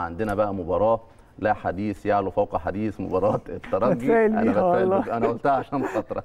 عندنا بقى مباراه لا حديث يعلو فوق حديث مباراه الترجي انا بتفاجئ انا قلتها عشان خاطرك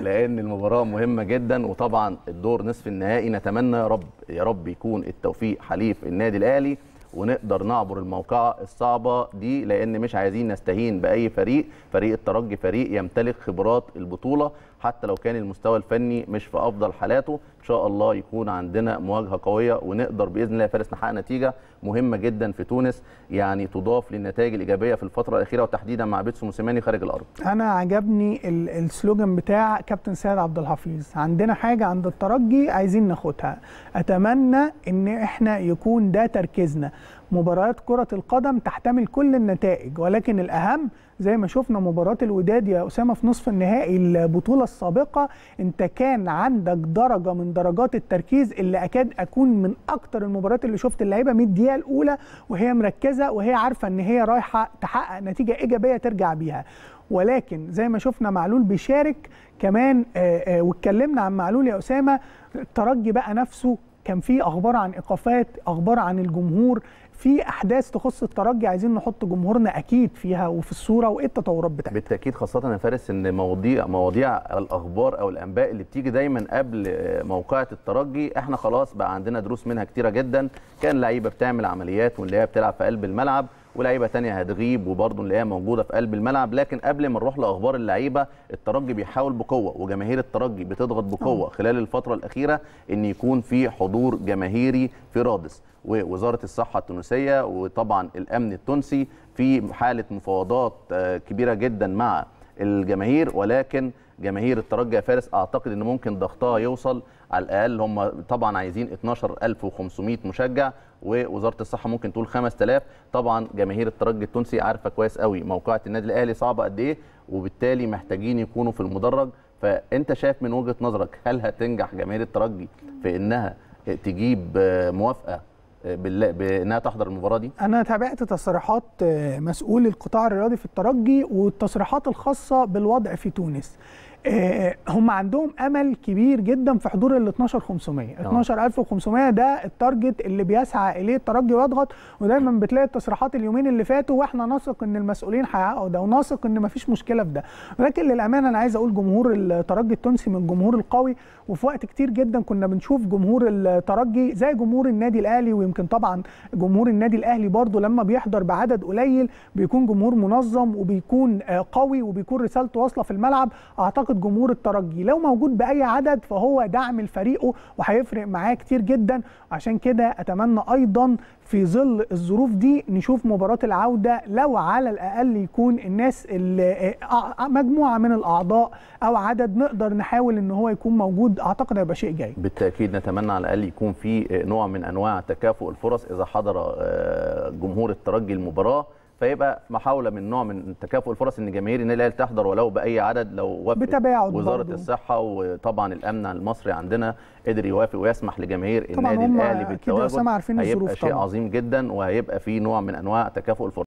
لان المباراه مهمه جدا وطبعا الدور نصف النهائي نتمنى يا رب يا رب يكون التوفيق حليف النادي الاهلي ونقدر نعبر الموقعة الصعبة دي لأن مش عايزين نستهين بأي فريق فريق الترجي فريق يمتلك خبرات البطولة حتى لو كان المستوى الفني مش في افضل حالاته ان شاء الله يكون عندنا مواجهه قويه ونقدر باذن الله يا فارس نحقق نتيجه مهمه جدا في تونس يعني تضاف للنتائج الايجابيه في الفتره الاخيره وتحديدا مع بيتسو موسيماني خارج الارض انا عجبني السلوجان بتاع كابتن سيد عبد الحفيظ عندنا حاجه عند الترجي عايزين ناخدها اتمنى ان احنا يكون ده تركيزنا مباريات كرة القدم تحتمل كل النتائج ولكن الأهم زي ما شفنا مباراة الوداد يا أسامة في نصف النهائي البطولة السابقة أنت كان عندك درجة من درجات التركيز اللي أكاد أكون من أكتر المباريات اللي شفت اللعيبة من الدقيقة الأولى وهي مركزة وهي عارفة أن هي رايحة تحقق نتيجة إيجابية ترجع بيها ولكن زي ما شفنا معلول بيشارك كمان آه، آه، واتكلمنا عن معلول يا أسامة الترجي بقى نفسه كان في اخبار عن ايقافات اخبار عن الجمهور في احداث تخص الترجي عايزين نحط جمهورنا اكيد فيها وفي الصوره وايه التطورات بتاعتها بالتاكيد خاصه يا فارس ان مواضيع مواضيع الاخبار او الانباء اللي بتيجي دايما قبل موقعه الترجي احنا خلاص بقى عندنا دروس منها كتيره جدا كان لعيبه بتعمل عمليات واللي هي بتلعب في قلب الملعب ولاعيبه ثانيه هتغيب وبرضه نلاقيها موجوده في قلب الملعب لكن قبل ما نروح لاخبار اللعيبه الترجي بيحاول بقوه وجماهير الترجي بتضغط بقوه اه. خلال الفتره الاخيره ان يكون في حضور جماهيري في رادس ووزاره الصحه التونسيه وطبعا الامن التونسي في حاله مفاوضات آه، كبيره جدا مع الجماهير ولكن جماهير الترجي يا فارس اعتقد ان ممكن ضغطها يوصل على الاقل هم طبعا عايزين 12500 مشجع ووزاره الصحه ممكن تقول 5000 طبعا جماهير الترجي التونسي عارفه كويس قوي موقعه النادي الاهلي صعبه قد ايه وبالتالي محتاجين يكونوا في المدرج فانت شايف من وجهه نظرك هل هتنجح جماهير الترجي في انها تجيب موافقه بانها تحضر المباراه دي؟ انا تابعت تصريحات آه، مسؤول القطاع الرياضي في الترجي والتصريحات الخاصه بالوضع في تونس. آه، هم عندهم امل كبير جدا في حضور ال 12500 12500 آه. ده التارجت اللي بيسعى اليه الترجي ويضغط ودايما بتلاقي التصريحات اليومين اللي فاتوا واحنا نثق ان المسؤولين هيحققوا ده ونثق ان مفيش مشكله في ده ولكن للامانه انا عايز اقول جمهور الترجي التونسي من الجمهور القوي وفي وقت كتير جدا كنا بنشوف جمهور الترجي زي جمهور النادي الاهلي ويمكن طبعا جمهور النادي الاهلي برضه لما بيحضر بعدد قليل بيكون جمهور منظم وبيكون آه، قوي وبيكون رسالته واصله في الملعب اعتقد اعتقد جمهور الترجي لو موجود باي عدد فهو دعم لفريقه وهيفرق معاه كتير جدا عشان كده اتمنى ايضا في ظل الظروف دي نشوف مباراه العوده لو على الاقل يكون الناس اللي مجموعه من الاعضاء او عدد نقدر نحاول ان هو يكون موجود اعتقد هيبقى شيء جيد بالتاكيد نتمنى على الاقل يكون في نوع من انواع تكافؤ الفرص اذا حضر آه، جمهور الترجي المباراه فيبقى محاوله من نوع من تكافؤ الفرص ان جماهير النادي الاهلي تحضر ولو باي عدد لو وافقت وزاره برضو. الصحه وطبعا الامن المصري عندنا قدر يوافق ويسمح لجماهير النادي الاهلي بالتواجد هيبقى شيء عظيم جدا وهيبقى في نوع من انواع تكافؤ الفرص